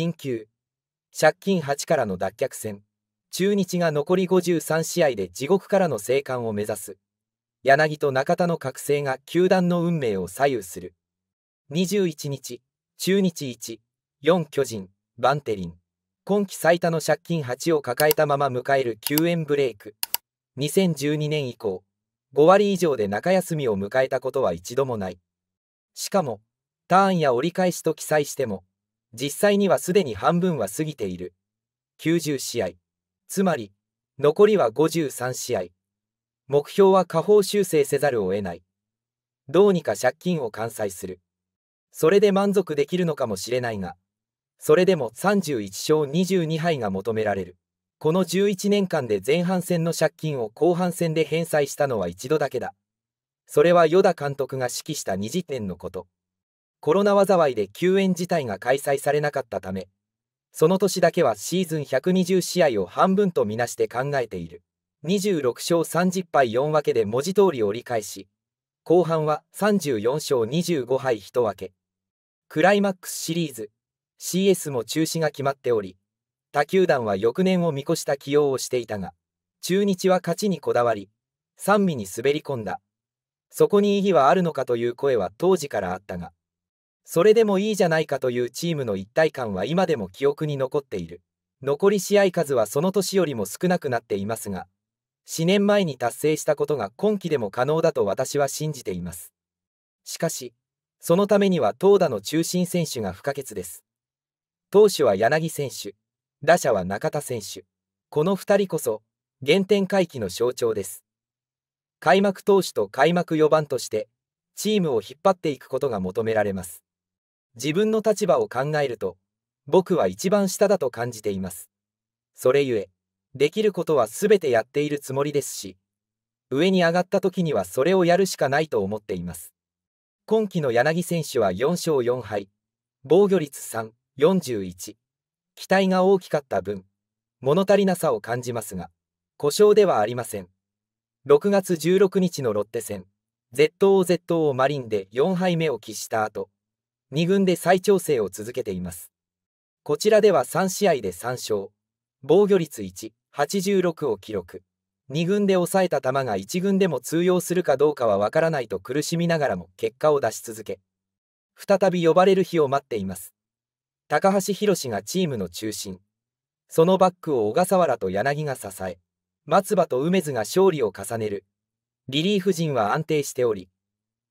緊急借金8からの脱却戦中日が残り53試合で地獄からの生還を目指す柳と中田の覚醒が球団の運命を左右する21日中日14巨人バンテリン今季最多の借金8を抱えたまま迎える救援ブレイク2012年以降5割以上で中休みを迎えたことは一度もないしかもターンや折り返しと記載しても実際にはすでに半分は過ぎている。90試合。つまり、残りは53試合。目標は下方修正せざるを得ない。どうにか借金を完済する。それで満足できるのかもしれないが、それでも31勝22敗が求められる。この11年間で前半戦の借金を後半戦で返済したのは一度だけだ。それは与田監督が指揮した20点のこと。コロナ災いで救援自体が開催されなかったため、その年だけはシーズン120試合を半分とみなして考えている。26勝30敗4分けで文字通り折り返し、後半は34勝25敗1分け。クライマックスシリーズ、CS も中止が決まっており、他球団は翌年を見越した起用をしていたが、中日は勝ちにこだわり、三味に滑り込んだ。そこに意義はあるのかという声は当時からあったが、それでもいいじゃないかというチームの一体感は今でも記憶に残っている。残り試合数はその年よりも少なくなっていますが、4年前に達成したことが今季でも可能だと私は信じています。しかし、そのためには投打の中心選手が不可欠です。投手は柳選手、打者は中田選手。この2人こそ、原点回帰の象徴です。開幕投手と開幕4番として、チームを引っ張っていくことが求められます。自分の立場を考えると、僕は一番下だと感じています。それゆえ、できることは全てやっているつもりですし、上に上がった時にはそれをやるしかないと思っています。今季の柳選手は4勝4敗、防御率3、41。期待が大きかった分、物足りなさを感じますが、故障ではありません。6月16日のロッテ戦、ZOZO マリンで4敗目を喫した後、2軍で再調整を続けています。こちらでは3試合で3勝、防御率1、86を記録。2軍で抑えた球が1軍でも通用するかどうかはわからないと苦しみながらも結果を出し続け、再び呼ばれる日を待っています。高橋宏がチームの中心。そのバックを小笠原と柳が支え、松葉と梅津が勝利を重ねる。リリーフ陣は安定しており、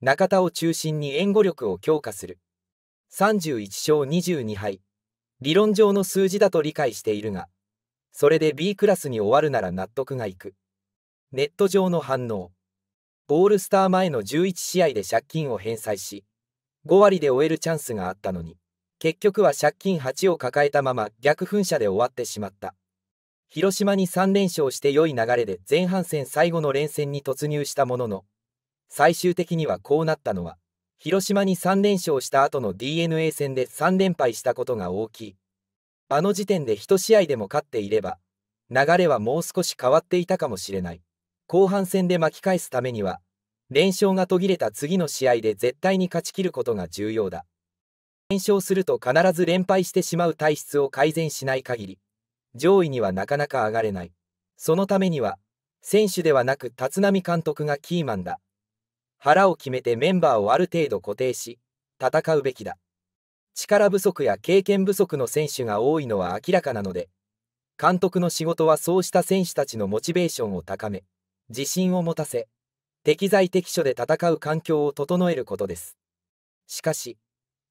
中田を中心に援護力を強化する。31勝22敗。理論上の数字だと理解しているが、それで B クラスに終わるなら納得がいく。ネット上の反応。オールスター前の11試合で借金を返済し、5割で終えるチャンスがあったのに、結局は借金8を抱えたまま逆噴射で終わってしまった。広島に3連勝して良い流れで前半戦最後の連戦に突入したものの、最終的にはこうなったのは、広島に3連勝した後の d n a 戦で3連敗したことが大きい。あの時点で1試合でも勝っていれば、流れはもう少し変わっていたかもしれない。後半戦で巻き返すためには、連勝が途切れた次の試合で絶対に勝ち切ることが重要だ。連勝すると必ず連敗してしまう体質を改善しない限り、上位にはなかなか上がれない。そのためには、選手ではなく立浪監督がキーマンだ。腹を決めてメンバーをある程度固定し、戦うべきだ。力不足や経験不足の選手が多いのは明らかなので、監督の仕事はそうした選手たちのモチベーションを高め、自信を持たせ、適材適所で戦う環境を整えることです。しかし、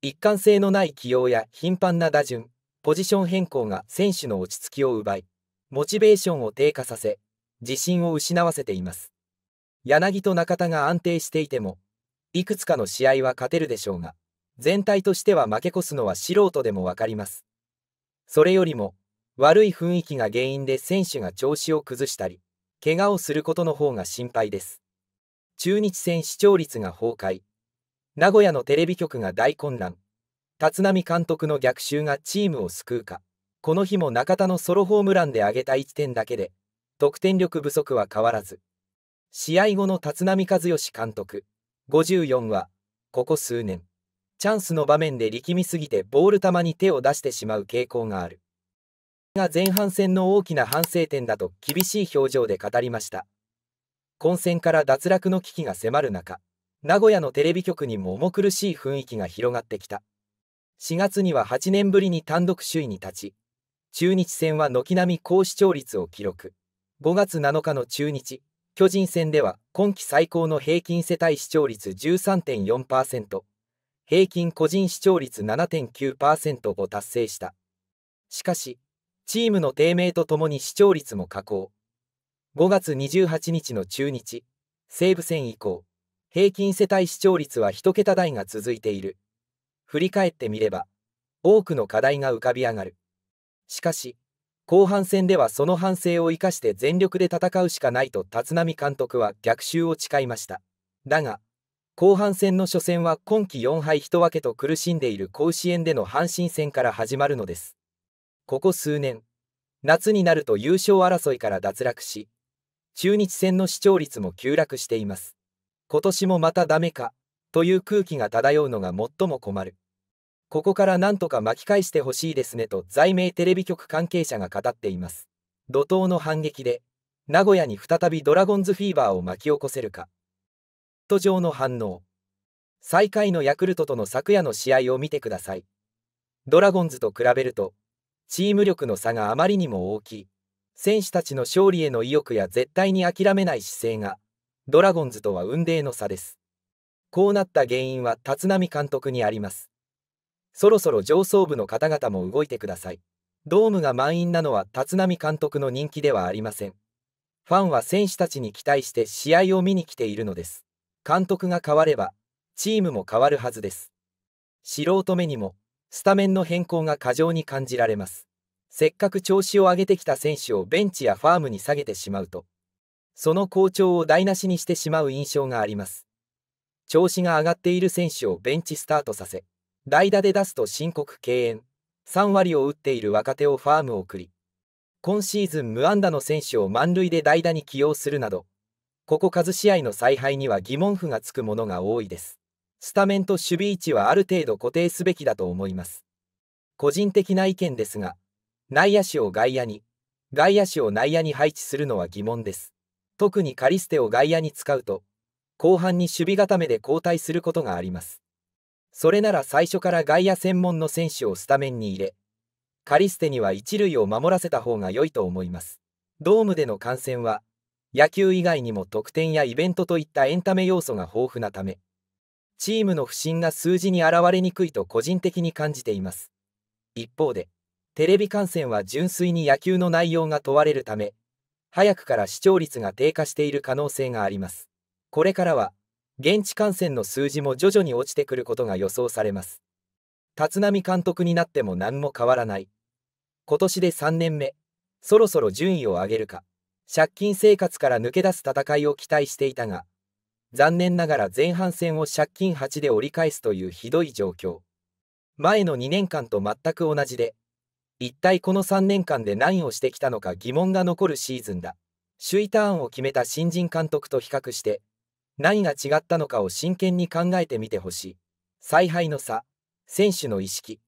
一貫性のない起用や頻繁な打順、ポジション変更が選手の落ち着きを奪い、モチベーションを低下させ、自信を失わせています。柳と中田が安定していても、いくつかの試合は勝てるでしょうが、全体としては負け越すのは素人でもわかります。それよりも、悪い雰囲気が原因で選手が調子を崩したり、怪我をすることの方が心配です。中日戦視聴率が崩壊。名古屋のテレビ局が大混乱。立浪監督の逆襲がチームを救うか。この日も中田のソロホームランで挙げた1点だけで、得点力不足は変わらず、試合後の立浪和義監督54はここ数年チャンスの場面で力みすぎてボール球に手を出してしまう傾向があるが前半戦の大きな反省点だと厳しい表情で語りました混戦から脱落の危機が迫る中名古屋のテレビ局にも重苦しい雰囲気が広がってきた4月には8年ぶりに単独首位に立ち中日戦は軒並み高視聴率を記録5月7日の中日巨人戦では今季最高の平均世帯視聴率13.4%、平均個人視聴率7.9%を達成した。しかし、チームの低迷とともに視聴率も下降。5月28日の中日、西武戦以降、平均世帯視聴率は1桁台が続いている。振り返ってみれば、多くの課題が浮かび上がる。しかし、後半戦ではその反省を生かして全力で戦うしかないと立浪監督は逆襲を誓いました。だが、後半戦の初戦は今季4敗1分けと苦しんでいる甲子園での阪神戦から始まるのです。ここ数年、夏になると優勝争いから脱落し、中日戦の視聴率も急落しています。今年もまたダメか、という空気が漂うのが最も困る。ここからんとか巻き返してほしいですねと在名テレビ局関係者が語っています。怒涛の反撃で、名古屋に再びドラゴンズフィーバーを巻き起こせるか。途上の反応。最下位のヤクルトとの昨夜の試合を見てください。ドラゴンズと比べると、チーム力の差があまりにも大きい。選手たちの勝利への意欲や絶対に諦めない姿勢が、ドラゴンズとは雲泥の差です。こうなった原因は立浪監督にあります。そろそろ上層部の方々も動いてください。ドームが満員なのは立浪監督の人気ではありません。ファンは選手たちに期待して試合を見に来ているのです。監督が変われば、チームも変わるはずです。素人目にも、スタメンの変更が過剰に感じられます。せっかく調子を上げてきた選手をベンチやファームに下げてしまうと、その好調を台無しにしてしまう印象があります。調子が上がっている選手をベンチスタートさせ、代打で出すと申告敬遠3割を打っている若手をファーム送り今シーズン無安打の選手を満塁で代打に起用するなどここ数試合の采配には疑問符がつくものが多いですスタメンと守備位置はある程度固定すべきだと思います個人的な意見ですが内野手を外野に外野手を内野に配置するのは疑問です特にカリステを外野に使うと後半に守備固めで交代することがありますそれなら最初から外野専門の選手をスタメンに入れ、カリステには一塁を守らせた方が良いと思います。ドームでの観戦は、野球以外にも得点やイベントといったエンタメ要素が豊富なため、チームの不振が数字に現れにくいと個人的に感じています。一方で、テレビ観戦は純粋に野球の内容が問われるため、早くから視聴率が低下している可能性があります。これからは、現地感染の数字も徐々に落ちてくることが予想されます。立浪監督になっても何も変わらない。今年で3年目、そろそろ順位を上げるか、借金生活から抜け出す戦いを期待していたが、残念ながら前半戦を借金8で折り返すというひどい状況。前の2年間と全く同じで、一体この3年間で何をしてきたのか疑問が残るシーズンだ。首位ターンを決めた新人監督と比較して、何が違ったのかを真剣に考えてみてほしい。采配の差、選手の意識、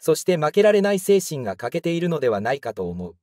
そして負けられない精神が欠けているのではないかと思う。